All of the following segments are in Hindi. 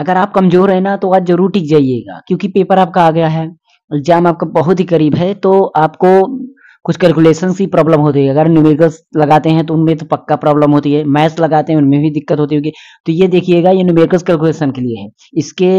अगर आप कमजोर है ना तो आज जरूर टिक जाइएगा क्योंकि पेपर आपका आ गया है एग्जाम आपका बहुत ही करीब है तो आपको कुछ कैलकुलेशन की प्रॉब्लम होती है अगर न्यूमेरिकल्स लगाते हैं तो उनमें तो पक्का प्रॉब्लम होती है मैथ्स लगाते हैं उनमें भी दिक्कत होती होगी तो ये देखिएगा ये न्यूमेरिकल्स कैलकुलेशन के लिए है इसके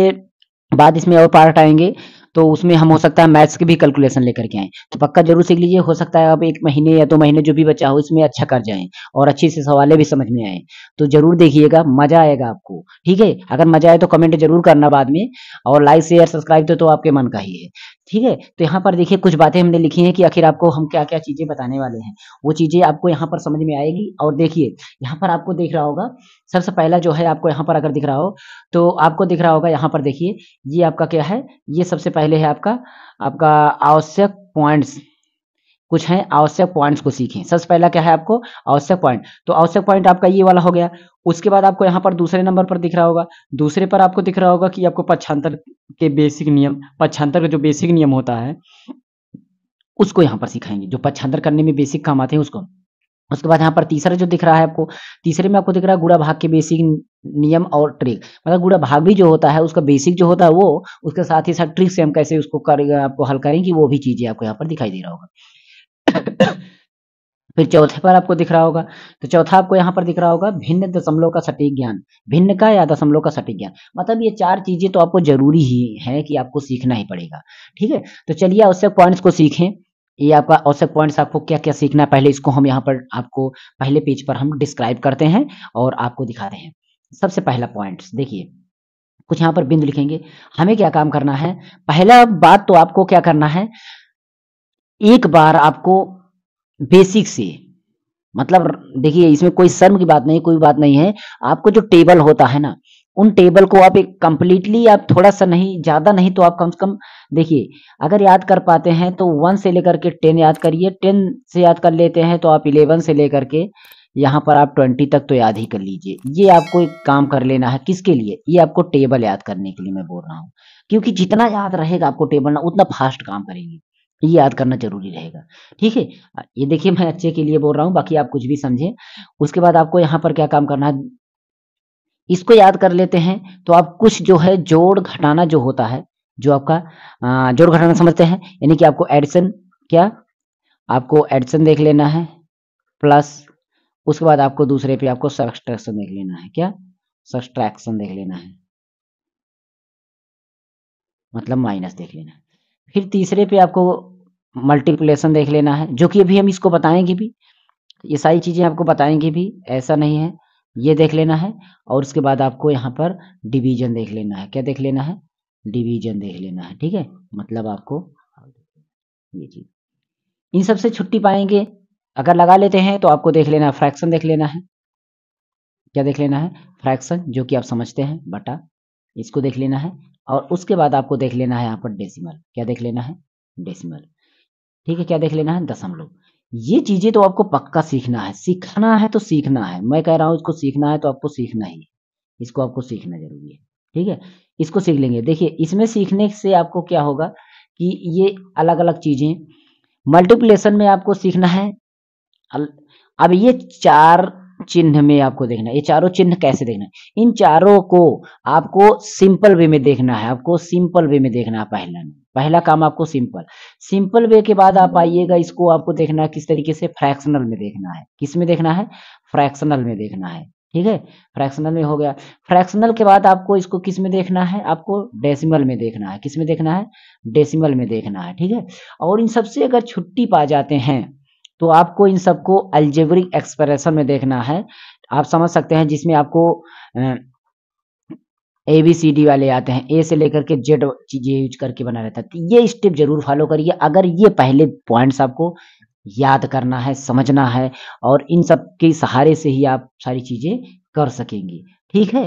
बाद इसमें और पार्ट आएंगे तो उसमें हम हो सकता है मैथ्स के भी कैलकुलेशन लेकर के आए तो पक्का जरूर सीख लीजिए हो सकता है आप एक महीने या दो तो महीने जो भी बचा हो इसमें अच्छा कर जाए और अच्छे से सवाले भी समझ में आए तो जरूर देखिएगा मजा आएगा आपको ठीक है अगर मजा आए तो कमेंट जरूर करना बाद में और लाइक शेयर सब्सक्राइब तो आपके मन का ही है ठीक है तो यहाँ पर देखिए कुछ बातें हमने लिखी हैं कि आखिर आपको हम क्या क्या चीज़ें बताने वाले हैं वो चीज़ें आपको यहाँ पर समझ में आएगी और देखिए यहाँ पर आपको दिख रहा होगा सबसे पहला जो है आपको यहाँ पर अगर दिख रहा हो तो आपको दिख रहा होगा यहाँ पर देखिए ये आपका क्या है ये सबसे पहले है आपका आपका आवश्यक पॉइंट्स कुछ हैं आवश्यक पॉइंट्स को सीखें सबसे पहला क्या है आपको आवश्यक पॉइंट तो आवश्यक पॉइंट आपका ये वाला हो गया उसके बाद आपको यहाँ पर दूसरे नंबर पर दिख रहा होगा दूसरे पर आपको दिख रहा होगा कि आपको पक्षांतर के बेसिक नियम पक्षांतर का जो बेसिक नियम होता है उसको यहाँ पर सिखाएंगे जो पक्षांतर करने में बेसिक काम आते हैं उसको उसके बाद यहाँ पर तीसरा जो दिख रहा है आपको तीसरे में आपको दिख रहा है गुड़ा भाग के बेसिक नियम और ट्रिक मतलब गुड़ा भाग भी जो होता है उसका बेसिक जो होता है वो उसके साथ ही साथ ट्रिक से हम कैसे उसको कर आपको हल करेंगे वो भी चीजें आपको यहाँ पर दिखाई दे रहा होगा फिर चौथे पर आपको दिख रहा होगा तो चौथा आपको यहाँ पर दिख रहा होगा भिन्न दशमलव का सटीक ज्ञान भिन्न का या दशमलव का सटीक ज्ञान मतलब ये चार चीजें तो आपको जरूरी ही है कि आपको सीखना ही पड़ेगा ठीक है तो चलिए आवश्यक पॉइंट्स को सीखें ये आपका आवश्यक पॉइंट्स आपको क्या क्या सीखना है पहले इसको हम यहाँ पर आपको पहले पेज पर हम डिस्क्राइब करते हैं और आपको दिखाते हैं सबसे पहला पॉइंट देखिए कुछ यहाँ पर बिंदु लिखेंगे हमें क्या काम करना है पहला बात तो आपको क्या करना है एक बार आपको बेसिक से मतलब देखिए इसमें कोई शर्म की बात नहीं कोई बात नहीं है आपको जो टेबल होता है ना उन टेबल को आप एक कंप्लीटली आप थोड़ा सा नहीं ज्यादा नहीं तो आप कम से कम देखिए अगर याद कर पाते हैं तो वन से लेकर के टेन याद करिए टेन से याद कर लेते हैं तो आप इलेवन से लेकर के यहाँ पर आप ट्वेंटी तक तो याद ही कर लीजिए ये आपको एक काम कर लेना है किसके लिए ये आपको टेबल याद करने के लिए मैं बोल रहा हूँ क्योंकि जितना याद रहेगा आपको टेबल ना उतना फास्ट काम करेंगे ये याद करना जरूरी रहेगा ठीक है ये देखिए मैं अच्छे के लिए बोल रहा हूँ बाकी आप कुछ भी समझें उसके बाद आपको यहाँ पर क्या काम करना है इसको याद कर लेते हैं तो आप कुछ जो है जोड़ घटाना जो होता है जो आपका जोड़ घटाना समझते हैं यानी कि आपको एडिशन क्या आपको एडिशन देख लेना है प्लस उसके बाद आपको दूसरे पे आपको सब्सट्रैक्शन देख लेना है क्या सब्सट्रैक्शन देख लेना है मतलब माइनस देख लेना है फिर तीसरे पे आपको मल्टीप्लेसन देख लेना है जो कि अभी हम इसको बताएंगे भी ये सारी चीज़ें आपको बताएंगे भी ऐसा नहीं है ये देख लेना है और उसके बाद आपको यहाँ पर डिवीजन देख लेना है क्या देख लेना है डिवीजन देख लेना है ठीक है मतलब आपको ये चीज इन सबसे छुट्टी पाएंगे अगर लगा लेते हैं तो आपको देख लेना है फ्रैक्शन देख लेना है क्या देख लेना है फ्रैक्शन जो कि आप समझते हैं बटा इसको देख लेना है और उसके बाद आपको देख लेना है यहाँ पर डेसिमल क्या देख लेना है डेसिमल ठीक है क्या देख लेना है दशमलव ये चीजें तो आपको पक्का सीखना है सीखना है तो सीखना है मैं कह रहा हूँ इसको सीखना है तो आपको सीखना ही है इसको आपको सीखना जरूरी है ठीक है इसको सीख लेंगे देखिए इसमें सीखने से आपको क्या होगा कि ये अलग अलग चीजें मल्टीप्लेसन में आपको सीखना है अब ये चार चिन्ह में आपको देखना है ये चारों चिन्ह कैसे देखना है इन चारों को आपको सिंपल वे में देखना है आपको सिंपल वे में देखना है पहला में पहला काम आपको सिंपल सिंपल वे के बाद आप हम्म। आइएगा इसको आपको देखना है किस तरीके से फ्रैक्शनल में देखना है किस में देखना है फ्रैक्शनल में देखना है ठीक है फ्रैक्शनल में हो गया फ्रैक्शनल के बाद आपको इसको किस में देखना है आपको डेसिमल में देखना है किस में देखना है डेसिमल में देखना है ठीक है और इन सबसे अगर छुट्टी पा जाते हैं तो आपको इन सबको अल्जेब्रिक एक्सप्रेशन में देखना है आप समझ सकते हैं जिसमें आपको ए बी सी डी वाले आते हैं ए से लेकर के जेड चीजें यूज करके बना रहता है तो ये स्टेप जरूर फॉलो करिए अगर ये पहले पॉइंट्स आपको याद करना है समझना है और इन सब के सहारे से ही आप सारी चीजें कर सकेंगे ठीक है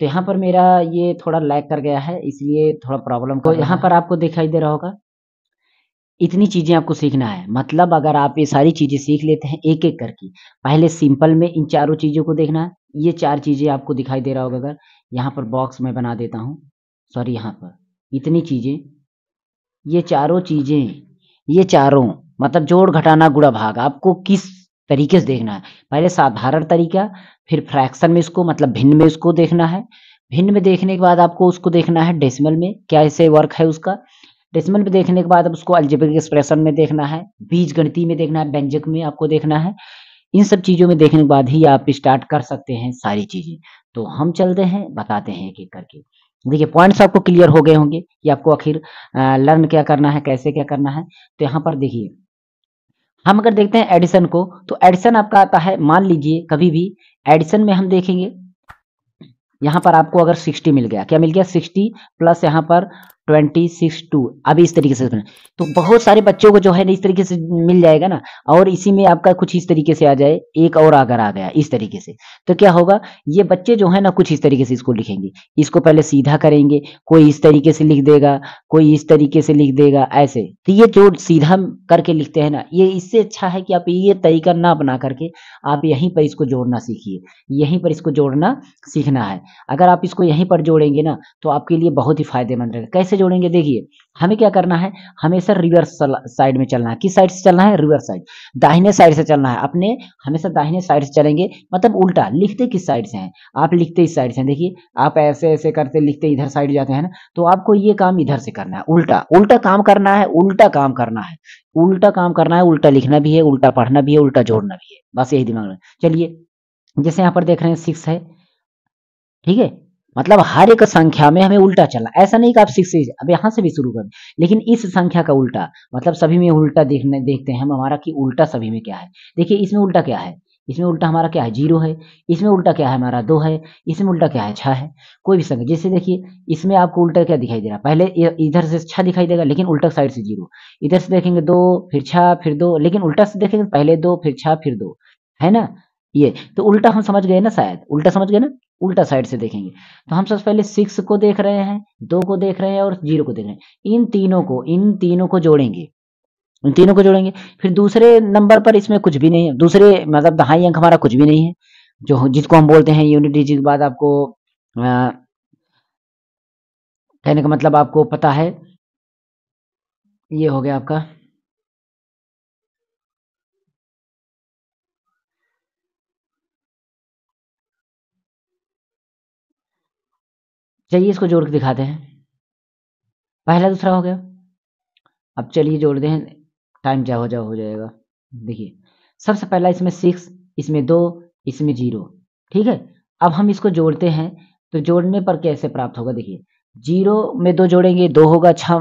तो यहाँ पर मेरा ये थोड़ा लैग कर गया है इसलिए थोड़ा प्रॉब्लम को यहाँ पर आपको दिखाई दे रहा होगा इतनी चीज़ें आपको सीखना है मतलब अगर आप ये सारी चीज़ें सीख लेते हैं एक एक करके पहले सिंपल में इन चारों चीज़ों को देखना है ये चार चीज़ें आपको दिखाई दे रहा होगा अगर यहाँ पर बॉक्स में बना देता हूँ सॉरी यहाँ पर इतनी चीज़ें ये चारों चीज़ें ये चारों मतलब जोड़ घटाना गुड़ा भाग आपको किस तरीके से देखना है पहले साधारण तरीका फिर फ्रैक्शन में इसको मतलब भिन्न में इसको देखना है भिन्न में देखने के बाद आपको उसको देखना है डेसिमल में क्या ऐसे वर्क है उसका डेसिमल में देखने के बाद अब उसको अल्जेब्रिक एक्सप्रेशन में देखना है बीज गणती में देखना है व्यंजक में आपको देखना है इन सब चीज़ों में देखने के बाद ही आप स्टार्ट कर सकते हैं सारी चीज़ें तो हम चलते हैं बताते हैं एक एक करके देखिए पॉइंट्स आपको क्लियर हो गए होंगे कि आपको आखिर लर्न क्या करना है कैसे क्या करना है तो यहाँ पर देखिए हम अगर देखते हैं एडिशन को तो एडिशन आपका आता है मान लीजिए कभी भी एडिशन में हम देखेंगे यहाँ पर आपको अगर 60 मिल गया क्या मिल गया 60 प्लस यहाँ पर ट्वेंटी सिक्स टू अभी इस तरीके से तो बहुत सारे बच्चों को जो है ना इस तरीके से मिल जाएगा ना और इसी में आपका कुछ इस तरीके से आ जाए एक और अगर आ गया इस तरीके से तो क्या होगा ये बच्चे जो है ना कुछ इस तरीके से इसको लिखेंगे इसको पहले सीधा करेंगे कोई इस तरीके से लिख देगा कोई इस तरीके से लिख देगा ऐसे तो ये जो सीधा करके लिखते हैं ना ये इससे अच्छा है कि आप ये तरीका ना बना करके आप यहीं पर इसको जोड़ना सीखिए यहीं पर इसको जोड़ना सीखना है अगर आप इसको यहीं पर जोड़ेंगे ना तो आपके लिए बहुत ही फायदेमंद रहेगा कैसे जोड़ेंगे देखिए हमें क्या करना है हमेशा रिवर्स साइड में चलना है किस साइड से चलना है रिवर्स साइड दाहिने साइड से चलना है अपने हमेशा दाहिने साइड से चलेंगे मतलब उल्टा लिखते किस साइड से हैं आप लिखते इस साइड से हैं देखिए आप ऐसे ऐसे करते लिखते इधर साइड जाते हैं ना तो आपको ये काम इधर से करना है उल्टा उल्टा काम करना है उल्टा काम करना है उल्टा काम करना है उल्टा लिखना भी है उल्टा पढ़ना भी है उल्टा जोड़ना भी है बस यही दिमाग में चलिए जैसे यहाँ पर देख रहे हैं सिक्स है ठीक है मतलब हर एक संख्या में हमें उल्टा चलना ऐसा नहीं कि आप सिक्स अब यहाँ से भी शुरू करें लेकिन इस संख्या का उल्टा मतलब सभी में उल्टा देखने देखते हैं हम हमारा कि उल्टा सभी में क्या है देखिए इसमें उल्टा क्या है इसमें उल्टा हमारा क्या है जीरो है इसमें उल्टा क्या है हमारा दो है इसमें उल्टा क्या है छः है कोई भी संख्या जैसे देखिए इसमें आपको उल्टा क्या दिखाई दे रहा है पहले इधर से छः दिखाई देगा लेकिन उल्टा साइड से जीरो इधर से देखेंगे दो फिर छः फिर दो लेकिन उल्टा से देखेंगे पहले दो फिर छः फिर दो है ना ये तो उल्टा हम समझ गए ना शायद उल्टा समझ गए ना उल्टा साइड से देखेंगे तो हम सबसे पहले सिक्स को देख रहे हैं दो को देख रहे हैं और जीरो को देख रहे हैं इन तीनों को इन तीनों को जोड़ेंगे इन तीनों को जोड़ेंगे फिर दूसरे नंबर पर इसमें कुछ भी नहीं है दूसरे मतलब दहाई अंक हमारा कुछ भी नहीं है जो जिसको हम बोलते हैं यूनिट डिजिट के बाद आपको कहने का मतलब आपको पता है ये हो गया आपका चलिए इसको जोड़ के दिखाते हैं पहला दूसरा हो गया अब चलिए जोड़ते हैं टाइम जाओ जाओ हो जाएगा देखिए सबसे पहला इसमें सिक्स इसमें दो इसमें जीरो ठीक है अब हम इसको जोड़ते हैं तो जोड़ने पर कैसे प्राप्त होगा देखिए जीरो में दो जोड़ेंगे दो होगा छ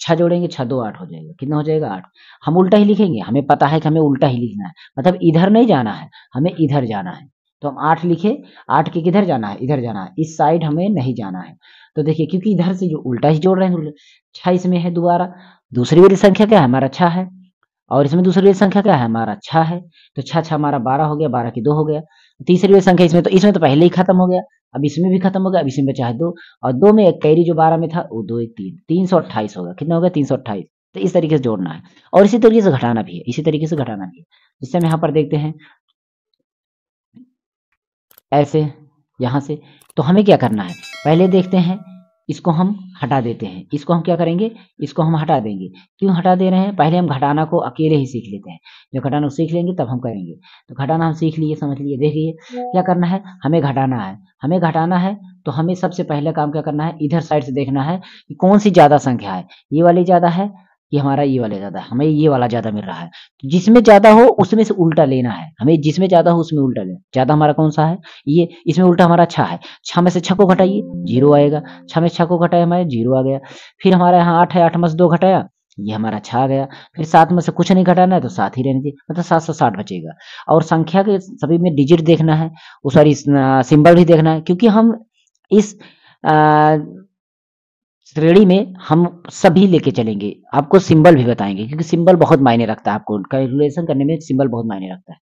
छः जोड़ेंगे छः दो आठ हो जाएगा कितना हो जाएगा आठ हम उल्टा ही लिखेंगे हमें पता है कि हमें उल्टा ही लिखना है मतलब इधर नहीं जाना है हमें इधर जाना है तो हम आठ लिखे आठ के किधर जाना है इधर जाना है इस साइड हमें नहीं जाना है तो देखिए क्योंकि इधर से जो उल्टा ही जोड़ रहे हैं छह इसमें है दोबारा दूसरी वाली संख्या क्या है हमारा छह है और इसमें दूसरी वाली संख्या क्या है हमारा छह है तो छह छह हमारा बारह हो गया बारह की दो हो गया तीसरी वाली संख्या इसमें तो इसमें तो पहले ही खत्म हो गया अब इसमें भी खत्म हो गया अब इसमें बचा है दो और दो में एक कैरी जो बारह में था वो दो एक तीन तीन सौ अट्ठाईस होगा कितना होगा तीन सौ अट्ठाईस तो इस तरीके से जोड़ना है और इसी तरीके से घटाना भी है इसी तरीके से घटाना भी है जिससे हम यहाँ पर देखते हैं ऐसे यहाँ से तो हमें क्या करना है पहले देखते हैं इसको हम हटा देते हैं इसको हम क्या करेंगे इसको हम हटा देंगे क्यों हटा दे रहे हैं पहले हम घटाना को अकेले ही सीख लेते हैं जब घटाना को सीख लेंगे तब हम करेंगे तो घटाना हम सीख लिए समझ लिए देखिए क्या करना है हमें घटाना है हमें घटाना है तो हमें सबसे पहले काम क्या करना है इधर साइड से देखना है कि कौन सी ज़्यादा संख्या है ये वाली ज़्यादा है ये हमारा ये वाला ज़्यादा है हमें ये वाला ज़्यादा मिल रहा है तो जिसमें ज़्यादा हो उसमें से उल्टा लेना है हमें जिसमें ज़्यादा हो उसमें उल्टा लेना ज़्यादा हमारा कौन सा है ये इसमें उल्टा हमारा छा है छः में से छह को घटाइए जीरो आएगा छः में छः को घटाया हमारे जीरो आ गया फिर हमारा यहाँ आठ है आठ में से दो घटाया ये हमारा छा गया फिर सात में से कुछ नहीं घटाना है तो सात ही रहने दीजिए मतलब सात सौ साठ बचेगा और संख्या के सभी में डिजिट देखना है सॉरी सिंबल भी देखना है क्योंकि हम इस आ, श्रेणी में हम सभी लेके चलेंगे आपको सिंबल भी बताएंगे क्योंकि सिंबल बहुत मायने रखता है आपको कैलकुलेशन करने में सिंबल बहुत मायने रखता है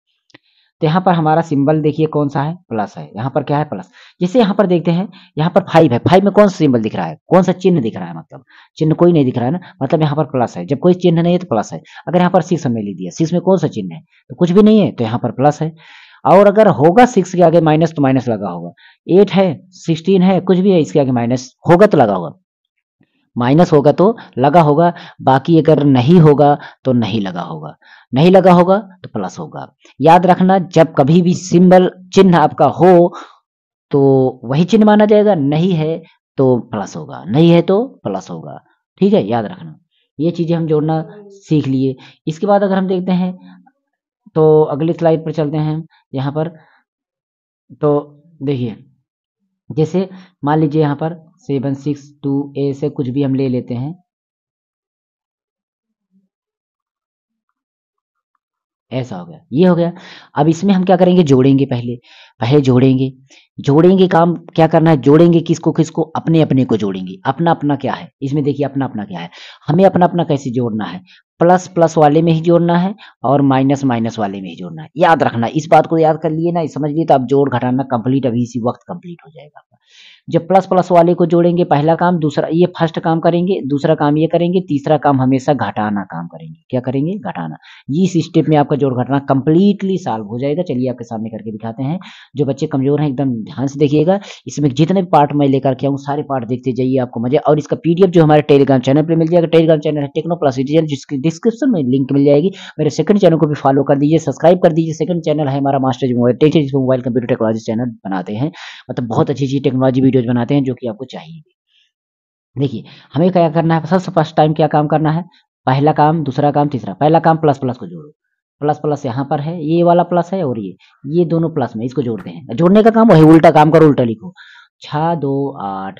तो यहाँ पर हमारा सिंबल देखिए कौन सा है प्लस है यहाँ पर क्या है प्लस जैसे यहाँ पर देखते हैं यहाँ पर फाइव है फाइव में कौन सा सिंबल दिख रहा है कौन सा चिन्ह दिख रहा है मतलब चिन्ह कोई नहीं दिख रहा है ना मतलब यहाँ पर प्लस है जब कोई चिन्ह नहीं है तो प्लस है अगर यहाँ पर सिक्स हमने ले दिया सिक्स में कौन सा चिन्ह है तो कुछ भी नहीं है तो यहाँ पर प्लस है और अगर होगा सिक्स के आगे माइनस तो माइनस लगा होगा एट है सिक्सटीन है कुछ भी है इसके आगे माइनस होगा तो लगा होगा माइनस होगा तो लगा होगा बाकी अगर नहीं होगा तो नहीं लगा होगा नहीं लगा होगा तो प्लस होगा याद रखना जब कभी भी सिंबल चिन्ह आपका हो तो वही चिन्ह माना जाएगा नहीं है तो प्लस होगा नहीं है तो प्लस होगा ठीक है याद रखना ये चीज़ें हम जोड़ना सीख लिए इसके बाद अगर हम देखते हैं तो अगली स्लाइड पर चलते हैं यहाँ पर तो देखिए जैसे मान लीजिए यहाँ पर सेवन सिक्स टू ए से कुछ भी हम ले लेते हैं ऐसा हो गया ये हो गया अब इसमें हम क्या करेंगे जोड़ेंगे पहले पहले जोड़ेंगे जोड़ेंगे काम क्या करना है जोड़ेंगे किसको किसको अपने अपने को जोड़ेंगे अपना अपना क्या है इसमें देखिए अपना अपना क्या है हमें अपना अपना कैसे जोड़ना है प्लस प्लस वाले में ही जोड़ना है और माइनस माइनस वाले में ही जोड़ना है याद रखना इस बात को याद कर लिए ना समझ लिए तो आप जोड़ घटाना कंप्लीट अभी इसी वक्त कंप्लीट हो जाएगा जब प्लस प्लस वाले को जोड़ेंगे पहला काम दूसरा ये फर्स्ट काम करेंगे दूसरा काम ये करेंगे तीसरा काम हमेशा घटाना काम करेंगे क्या करेंगे घटाना इस स्टेप में आपका जोड़ घटना कंप्लीटली सॉल्व हो जाएगा चलिए आपके सामने करके दिखाते हैं जो बच्चे कमजोर हैं एकदम ध्यान से देखिएगा इसमें जितने पार्ट मैं लेकर के आऊँ सारे पार्ट देखते जाइए आपको मजा और इसका पीडीएफ जो हमारे टेलीग्राम चैनल पर मिल जाएगा टेलीग्राम चैनल है टेक्नो प्लस जिसकी डिस्क्रिप्शन में लिंक मिल जाएगी मेरे सेकंड चैनल को भी फॉलो कर दीजिए सब्सक्राइब कर दीजिए सेकंड चैनल है हमारा मास्टर जो मोबाइल टेक जिसमें मोबाइल कंप्यूटर टेक्नोलॉजी चैनल बनाते हैं मतलब बहुत अच्छी अच्छी टेक्नोलॉजी वीडियोज बनाते हैं जो कि आपको चाहिए देखिए हमें क्या करना है सबसे फर्स्ट टाइम क्या काम करना है पहला काम दूसरा काम तीसरा पहला काम प्लस प्लस को जोड़ो प्लस प्लस यहाँ पर है ये वाला प्लस है और ये ये दोनों प्लस में इसको जोड़ते हैं जोड़ने का काम वही उल्टा काम करो उल्टा लिखो छ दो आठ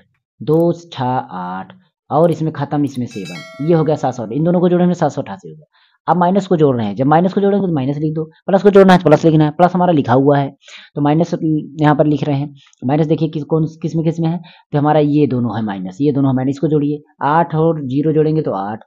दो छ आठ और इसमें खत्म इसमें सेवन ये हो गया सात सौ इन दोनों को जोड़ेंगे सात सौ अठासी हो गया अब माइनस को जोड़ रहे हैं जब माइनस को जोड़ेंगे तो माइनस लिख दो प्लस को जोड़ना है प्लस तो लिखना है प्लस हमारा लिखा हुआ है तो माइनस हम्म, यहाँ पर लिख रहे हैं माइनस देखिए किस कौन किस में किस में है तो हमारा ये दोनों है माइनस ये दोनों है माइनस को जोड़िए आठ और जीरो जोड़ेंगे तो आठ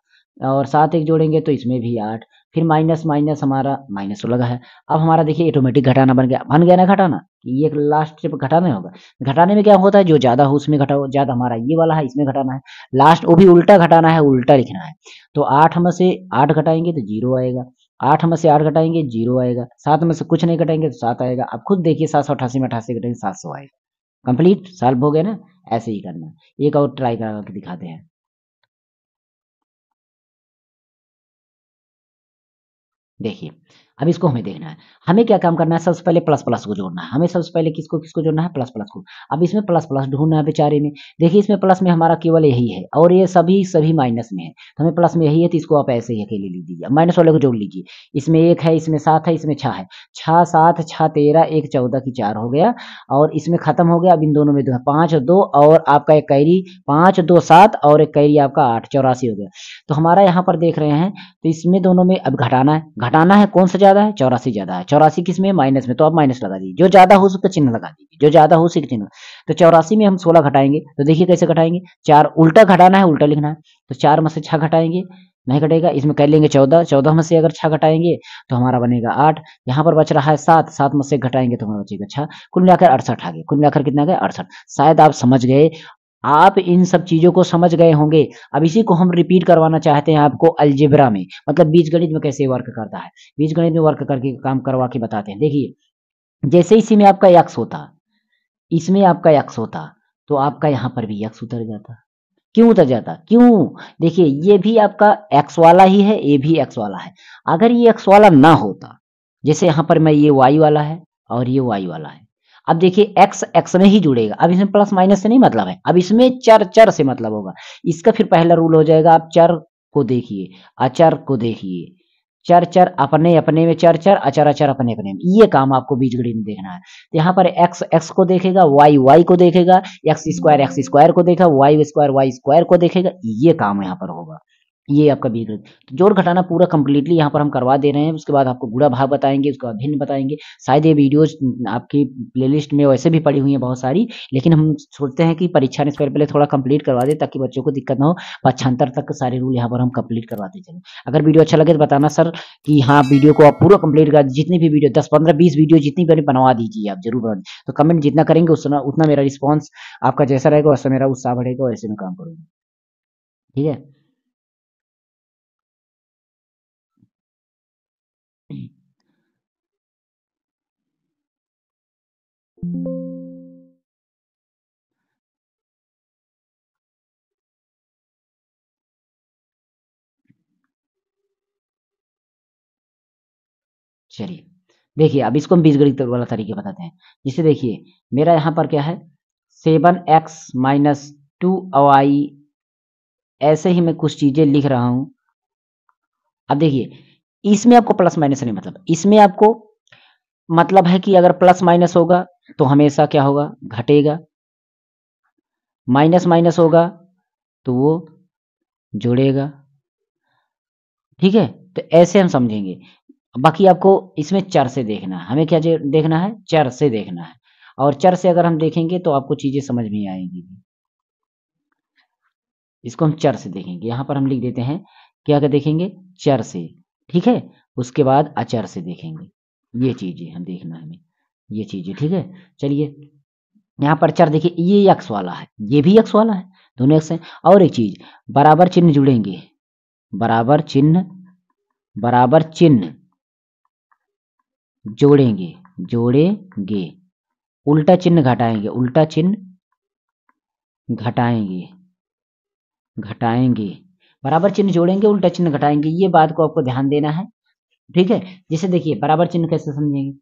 और सात एक जोड़ेंगे तो इसमें भी आठ फिर माइनस माइनस हमारा माइनस तो लगा है अब हमारा देखिए ऑटोमेटिक घटाना बन गया बन गया ना घटाना ये लास्ट स्टेप घटाना होगा घटाने में क्या होता है जो ज्यादा हो उसमें घटाओ ज्यादा हमारा ये वाला है इसमें घटाना है लास्ट वो भी उल्टा घटाना है उल्टा लिखना है तो आठ में से आठ घटाएंगे तो जीरो आएगा आठ में से आठ घटाएंगे जीरो आएगा सात में से कुछ नहीं घटाएंगे तो सात आएगा आप खुद देखिए सात सौ अठासी में अठासी घटाएंगे सात सौ आएगा कंप्लीट सॉल्व हो गया ना ऐसे ही करना एक और ट्राई करके दिखाते हैं deje अब इसको हमें देखना है हमें क्या काम करना है सबसे पहले प्लस प्लस को जोड़ना है हमें सबसे पहले किसको किसको जोड़ना है प्लस प्लस को अब इसमें प्लस प्लस ढूंढना है बेचारे में देखिए इसमें प्लस में हमारा केवल यही है और ये सभी सभी माइनस में है तो हमें प्लस में यही है तो इसको आप ऐसे ही अकेले लिख दीजिए माइनस वाले को जोड़ लीजिए इसमें एक है इसमें सात है इसमें छः है छः सात छः तेरह एक चौदह की चार हो गया और इसमें खत्म हो गया अब इन दोनों में दो पाँच दो और आपका एक कैरी पाँच दो सात और एक कैरी आपका आठ चौरासी हो गया तो हमारा यहाँ पर देख रहे हैं तो इसमें दोनों में अब घटाना है घटाना है कौन सा ज्यादा है चौरासी ज्यादा है चौरासी किस में माइनस में तो आप माइनस लगा दीजिए जो ज्यादा हो उसका चिन्ह लगा दीजिए जो ज्यादा हो उसी का चिन्ह तो चौरासी में हम सोलह घटाएंगे तो देखिए कैसे घटाएंगे चार उल्टा घटाना है उल्टा लिखना है तो चार में से छह घटाएंगे नहीं घटेगा इसमें कर लेंगे चौदह चौदह में से अगर छह घटाएंगे तो हमारा बनेगा आठ यहाँ पर बच रहा है सात सात में से घटाएंगे तो हमारा बचेगा छह कुल मिलाकर अड़सठ आ गए कुल मिलाकर कितना गया अड़सठ शायद आप समझ गए आप इन सब चीजों को समझ गए होंगे अब इसी को हम रिपीट करवाना चाहते हैं आपको अलजेब्रा में मतलब बीज गणित में कैसे वर्क करता है बीज गणित में वर्क करके काम करवा के बताते हैं देखिए जैसे इसी में आपका यक्स होता इसमें आपका यक्स होता तो आपका यहाँ पर भी यक्स उतर जाता क्यों उतर जाता क्यों देखिए ये भी आपका एक्स वाला ही है ये भी एक्स वाला है अगर ये एक्स वाला ना होता जैसे यहाँ पर मैं ये वाई वाला है और ये वाई वाला है अब देखिए x x में ही जुड़ेगा अब इसमें प्लस माइनस से नहीं मतलब है अब इसमें चर चर से मतलब होगा इसका फिर पहला रूल हो जाएगा आप चर को देखिए अचर को देखिए चर चर अपने अपने में चर चर अचर अचर अपने अपने में ये काम आपको बीजगणित में देखना है तो यहाँ पर x x को देखेगा y y को देखेगा एक्स स्क्वायर एक्स स्क्वायर को देखा वाई स्क्वायर वाई स्क्वायर को देखेगा ये काम यहाँ पर होगा ये आपका बीजगणित तो जोर घटाना पूरा कंप्लीटली यहाँ पर हम करवा दे रहे हैं उसके बाद आपको गुड़ा भाग बताएंगे उसके बाद भिन्न बताएंगे शायद ये वीडियोज आपकी प्लेलिस्ट में वैसे भी पड़ी हुई है बहुत सारी लेकिन हम सोचते हैं कि परीक्षा ने पर पहले थोड़ा कंप्लीट करवा दे ताकि बच्चों को दिक्कत ना हो पक्षांतर तक सारे रूल यहाँ पर हम कम्प्लीट करवाते चले अगर वीडियो अच्छा लगे तो बताना सर कि हाँ वीडियो को आप पूरा कम्प्लीट कर जितनी भी वीडियो दस पंद्रह बीस वीडियो जितनी भी बनवा दीजिए आप जरूर बना तो कमेंट जितना करेंगे उतना उतना मेरा रिस्पॉन्स आपका जैसा रहेगा वैसा मेरा उत्साह बढ़ेगा वैसे मैं काम करूँगा ठीक है चलिए देखिए अब इसको हम बीजगणित वाला तरीके बताते हैं जिसे देखिए मेरा यहां पर क्या है seven X minus two Y ऐसे ही मैं कुछ चीज़ें लिख रहा हूं अब देखिए इसमें आपको प्लस माइनस नहीं मतलब इसमें आपको मतलब है कि अगर प्लस माइनस होगा तो हमेशा क्या होगा घटेगा माइनस माइनस होगा तो वो जुड़ेगा ठीक है तो ऐसे हम समझेंगे बाकी आपको इसमें चर से देखना है हमें क्या देखना है चर से देखना है और चर से अगर हम देखेंगे तो आपको चीजें समझ में आएंगी इसको हम चर से देखेंगे यहां पर हम लिख देते हैं क्या क्या देखेंगे चर से ठीक है उसके बाद अचर से देखेंगे ये चीजें हम देखना हमें ये चीज़ है ठीक है चलिए यहाँ पर चार देखिए ये यक्स वाला है ये भी यक्स वाला है दोनों यक्स हैं और एक चीज़ बराबर चिन्ह जुड़ेंगे बराबर चिन्ह बराबर चिन्ह जोड़ेंगे जोड़ेंगे उल्टा चिन्ह घटाएंगे उल्टा चिन्ह घटाएंगे घटाएंगे बराबर चिन्ह जोड़ेंगे उल्टा चिन्ह घटाएंगे ये बात को आपको ध्यान देना है ठीक है जैसे देखिए बराबर चिन्ह कैसे समझेंगे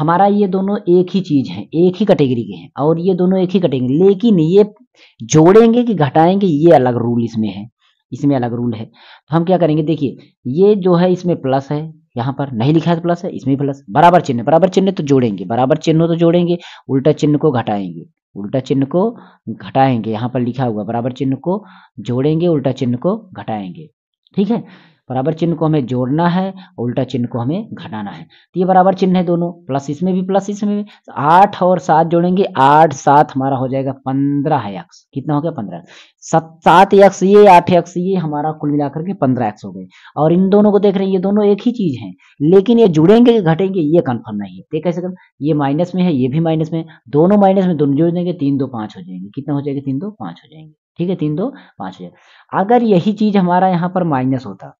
हमारा ये दोनों एक ही चीज है एक ही कैटेगरी के हैं और ये दोनों एक ही कैटेगरी लेकिन ये जोड़ेंगे कि घटाएंगे ये अलग रूल इसमें है इसमें अलग रूल है तो हम क्या करेंगे देखिए ये जो है इसमें प्लस है यहाँ पर नहीं लिखा है प्लस तो है इसमें प्लस बराबर चिन्ह बराबर चिन्ह तो जोड़ेंगे बराबर चिन्ह तो जोड़ेंगे उल्टा चिन्ह को घटाएंगे उल्टा चिन्ह को घटाएंगे यहाँ पर लिखा हुआ बराबर चिन्ह को जोड़ेंगे उल्टा चिन्ह को घटाएंगे ठीक है बराबर चिन्ह को हमें जोड़ना है उल्टा चिन्ह को हमें घटाना है तो ये बराबर चिन्ह है दोनों प्लस इसमें भी प्लस इसमें भी तो आठ और सात जोड़ेंगे आठ सात हमारा हो जाएगा पंद्रह एक्स कितना हो गया पंद्रह सात एक्स ये आठ एक्स ये हमारा कुल मिलाकर के पंद्रह एक्स हो गए और इन दोनों को देख रहे हैं ये दोनों एक ही चीज है लेकिन ये जुड़ेंगे कि घटेंगे ये कन्फर्म नहीं है तो कैसे कर ये माइनस में है ये भी माइनस में दोनों माइनस में दोनों जोड़ देंगे तीन दो पांच हो जाएंगे कितना हो जाएगा तीन दो पांच हो जाएंगे ठीक है तीन दो पांच हो जाएगा अगर यही चीज हमारा यहाँ पर माइनस होता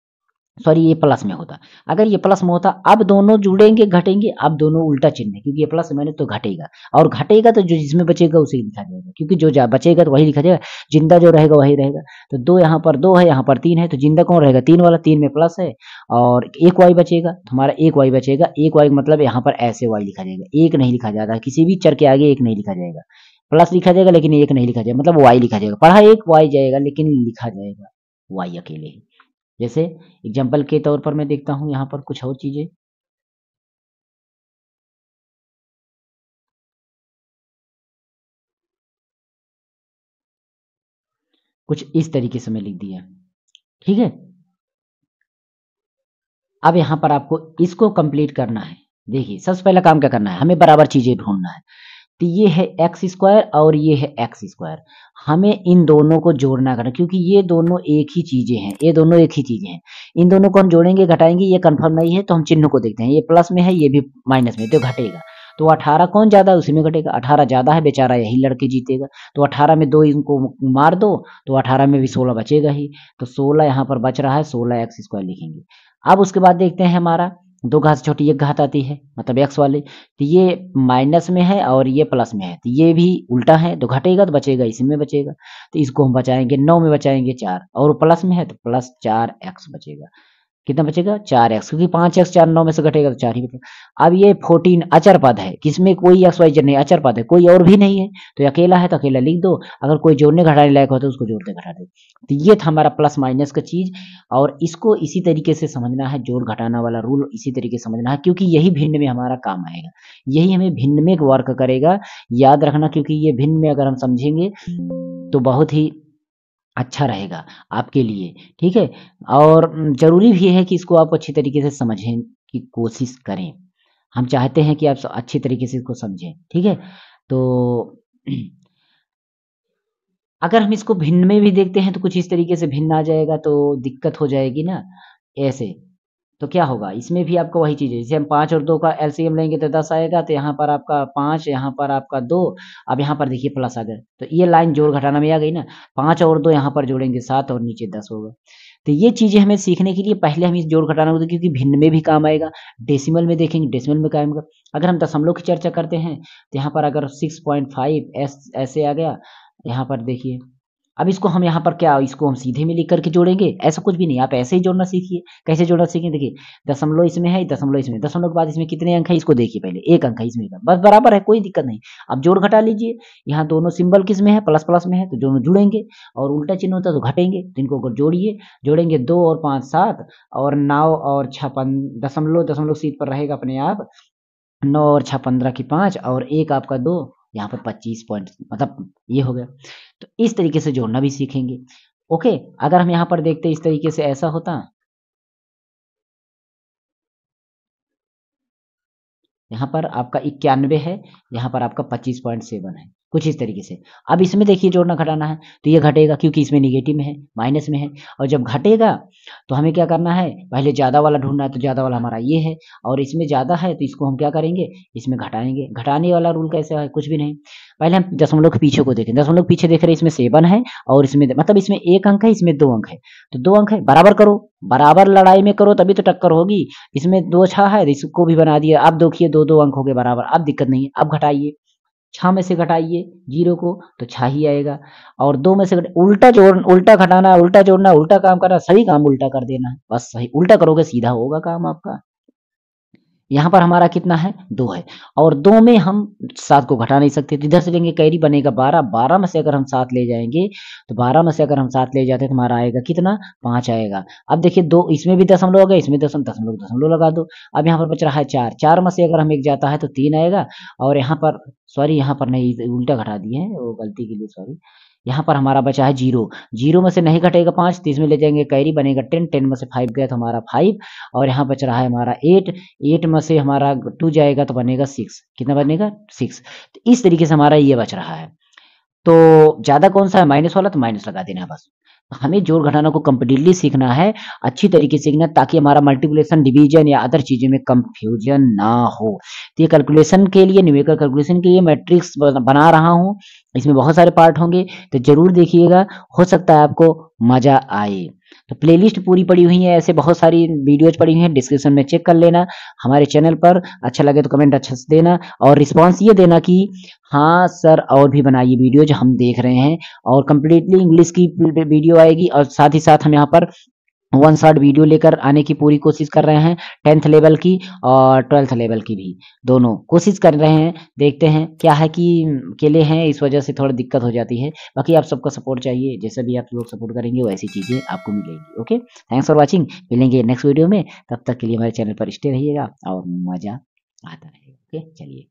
सॉरी ये प्लस में होता अगर ये प्लस में होता अब दोनों जुड़ेंगे घटेंगे अब दोनों उल्टा चिन्ह है क्योंकि ये प्लस मैंने तो घटेगा और घटेगा तो जो जिसमें बचेगा उसे लिखा जाएगा क्योंकि जो बचेगा तो वही लिखा जाएगा जिंदा जो रहेगा वही रहेगा तो दो यहाँ पर दो है यहाँ पर तीन है तो जिंदा कौन रहेगा तीन वाला तीन में प्लस है और एक वाई बचेगा तो हमारा एक वाई बचेगा एक वाई मतलब यहाँ पर ऐसे वाई लिखा जाएगा एक नहीं लिखा जाता किसी भी चर के आगे एक नहीं लिखा जाएगा प्लस लिखा जाएगा लेकिन एक नहीं लिखा जाएगा मतलब वाई लिखा जाएगा पढ़ा एक वाई जाएगा लेकिन लिखा जाएगा वाई अकेले ही जैसे एग्जाम्पल के तौर पर मैं देखता हूं यहां पर कुछ और चीज़ें कुछ इस तरीके से मैं लिख दिया ठीक है अब यहां पर आपको इसको कंप्लीट करना है देखिए सबसे पहला काम क्या करना है हमें बराबर चीज़ें ढूंढना है तो ये है एक्स स्क्वायर और ये है एक्स स्क्वायर हमें इन दोनों को जोड़ना करना क्योंकि ये दोनों एक ही चीज़ें हैं ये दोनों एक ही चीज़ें हैं इन दोनों को हम जोड़ेंगे घटाएंगे ये कंफर्म नहीं है तो हम चिन्हों को देखते हैं ये प्लस में है ये भी माइनस में तो घटेगा तो अठारह कौन ज़्यादा है उसी में घटेगा अठारह ज़्यादा है बेचारा यही लड़के जीतेगा तो अठारह में दो इनको मार दो तो अठारह में भी सोलह बचेगा ही तो सोलह यहाँ पर बच रहा है सोलह एक्स स्क्वायर लिखेंगे अब उसके बाद देखते हैं हमारा दो घात से छोटी एक घात आती है मतलब एक्स वाले तो ये माइनस में है और ये प्लस में है तो ये भी उल्टा है तो घटेगा तो बचेगा इसी में बचेगा तो इसको हम बचाएंगे नौ में बचाएंगे चार और प्लस में है तो प्लस चार एक्स बचेगा कितना बचेगा चार एक्स क्योंकि पांच एक्स चार नौ में से घटेगा तो चार ही बचेगा अब ये फोर्टीन अचर पद है किसमें कोई एक्स वाई जन नहीं अचर पद है कोई और भी नहीं है तो अकेला है तो अकेला लिख दो अगर कोई जोड़ने घटाने लायक होता तो है उसको जोड़ते घटा दो तो ये था हमारा प्लस माइनस का चीज और इसको इसी तरीके से समझना है जोड़ घटाना वाला रूल इसी तरीके से समझना है क्योंकि यही भिन्न में हमारा काम आएगा यही हमें भिन्न में वर्क करेगा याद रखना क्योंकि ये भिन्न में अगर हम समझेंगे तो बहुत ही अच्छा रहेगा आपके लिए ठीक है और ज़रूरी भी है कि इसको आप अच्छी तरीके से समझें की कोशिश करें हम चाहते हैं कि आप अच्छी तरीके से इसको समझें ठीक है तो अगर हम इसको भिन्न में भी देखते हैं तो कुछ इस तरीके से भिन्न आ जाएगा तो दिक्कत हो जाएगी ना ऐसे तो क्या होगा इसमें भी आपको वही चीज़ है जैसे हम पांच और दो का एलसीएम लेंगे तो दस आएगा तो यहाँ पर आपका पांच यहाँ पर आपका दो अब यहाँ पर देखिए प्लस आ गए तो ये लाइन जोड़ घटाना में आ गई ना पांच और दो यहाँ पर जोड़ेंगे सात और नीचे दस होगा तो ये चीज़ें हमें सीखने के लिए पहले हम इस जोड़ घटाना होता क्योंकि भिन्न में भी काम आएगा डेसिमल में देखेंगे डेसिमल में काम आएगा अगर हम दशमलव की चर्चा करते हैं तो यहाँ पर अगर सिक्स पॉइंट फाइव ऐसे आ गया यहाँ पर देखिए अब इसको हम यहाँ पर क्या इसको हम सीधे में लिख करके जोड़ेंगे ऐसा कुछ भी नहीं आप ऐसे ही जोड़ना सीखिए कैसे जोड़ना सीखिए देखिए दशमलव इसमें है दशमलव इसमें दशमलव के बाद इसमें कितने अंक है इसको देखिए पहले एक अंक है इसमें बस बराबर है कोई दिक्कत नहीं आप जोड़ घटा लीजिए यहाँ दोनों सिंबल किस में है प्लस प्लस में है तो दोनों जुड़ेंगे और उल्टा चिन्ह होता है तो घटेंगे तो इनको अगर जोड़िए जोड़ेंगे दो और पाँच सात और नौ और छपन दशमलव दशमलव सीट पर रहेगा अपने आप नौ और छः पंद्रह की पाँच और एक आपका दो यहाँ पर 25 पॉइंट मतलब ये हो गया तो इस तरीके से जोड़ना भी सीखेंगे ओके अगर हम यहाँ पर देखते इस तरीके से ऐसा होता यहाँ पर आपका इक्यानवे है यहाँ पर आपका पच्चीस पॉइंट सेवन है कुछ इस तरीके से अब इसमें देखिए जोड़ना घटाना है तो ये घटेगा क्योंकि इसमें निगेटिव में है माइनस में है और जब घटेगा तो हमें क्या करना है पहले ज़्यादा वाला ढूंढना है तो ज़्यादा वाला हमारा ये है और इसमें ज़्यादा है तो इसको हम क्या करेंगे इसमें घटाएंगे घटाने वाला रूल कैसा है कुछ भी नहीं पहले हम दशमलव के पीछे को देखें लोग पीछे देख रहे इसमें सेवन है और इसमें मतलब इसमें एक अंक है इसमें दो अंक है तो दो अंक है बराबर करो बराबर लड़ाई में करो तभी तो टक्कर होगी इसमें दो छा है तो इसको भी बना दिया अब देखिए दो दो अंक हो गए बराबर अब दिक्कत नहीं है अब घटाइए छः में से घटाइए जीरो को तो छा ही आएगा और दो में से उल्टा जोड़ उल्टा घटाना उल्टा जोड़ना उल्टा काम करना सभी काम उल्टा कर देना बस सही उल्टा करोगे सीधा होगा काम आपका यहाँ पर हमारा कितना है दो है और दो में हम सात को घटा नहीं सकते तो इधर से लेंगे कैरी बनेगा बारह बारह में से अगर हम सात ले जाएंगे तो बारह में से अगर हम सात ले जाते तो हमारा आएगा कितना पाँच आएगा अब देखिए दो इसमें भी दस हम लोग इसमें दस दस हम लोग लगा दो अब यहाँ पर बच रहा है चार चार में से अगर हम एक जाता है तो तीन आएगा और यहाँ पर सॉरी यहाँ पर नहीं उल्टा घटा दिए हैं वो गलती के लिए सॉरी यहाँ पर हमारा बचा है जीरो जीरो में से नहीं घटेगा पाँच तीस में ले जाएंगे कैरी बनेगा टेन टेन में से फाइव गया तो हमारा फाइव और यहाँ बच रहा है हमारा एट एट में से हमारा टू जाएगा तो बनेगा सिक्स कितना बनेगा सिक्स तो इस तरीके से हमारा ये बच रहा है तो ज़्यादा कौन सा है माइनस वाला तो माइनस लगा देना है बस हमें जोड़ घटाना को कम्प्लीटली सीखना है अच्छी तरीके से सीखना ताकि हमारा मल्टीप्लेशन डिवीजन या अदर चीज़ों में कंफ्यूजन ना हो तो ये कैलकुलेशन के लिए न्यूमेरिकल कैलकुलेशन के लिए मैट्रिक्स बना रहा हूँ इसमें बहुत सारे पार्ट होंगे तो ज़रूर देखिएगा हो सकता है आपको मजा आए तो प्लेलिस्ट पूरी पड़ी हुई है ऐसे बहुत सारी वीडियोज पड़ी हुई हैं डिस्क्रिप्शन में चेक कर लेना हमारे चैनल पर अच्छा लगे तो कमेंट अच्छा से देना और रिस्पांस ये देना कि हाँ सर और भी बनाइए वीडियोज हम देख रहे हैं और कम्प्लीटली इंग्लिश की वीडियो आएगी और साथ ही साथ हम यहाँ पर वन शॉर्ट वीडियो लेकर आने की पूरी कोशिश कर रहे हैं टेंथ लेवल की और ट्वेल्थ लेवल की भी दोनों कोशिश कर रहे हैं देखते हैं क्या है कि केले हैं इस वजह से थोड़ा दिक्कत हो जाती है बाकी आप सबका सपोर्ट चाहिए जैसे भी आप लोग सपोर्ट करेंगे वैसी चीज़ें आपको मिलेगी ओके थैंक्स फॉर वॉचिंग मिलेंगे नेक्स्ट वीडियो में तब तक के लिए हमारे चैनल पर स्टे रहिएगा और मज़ा आता रहेगा ओके चलिए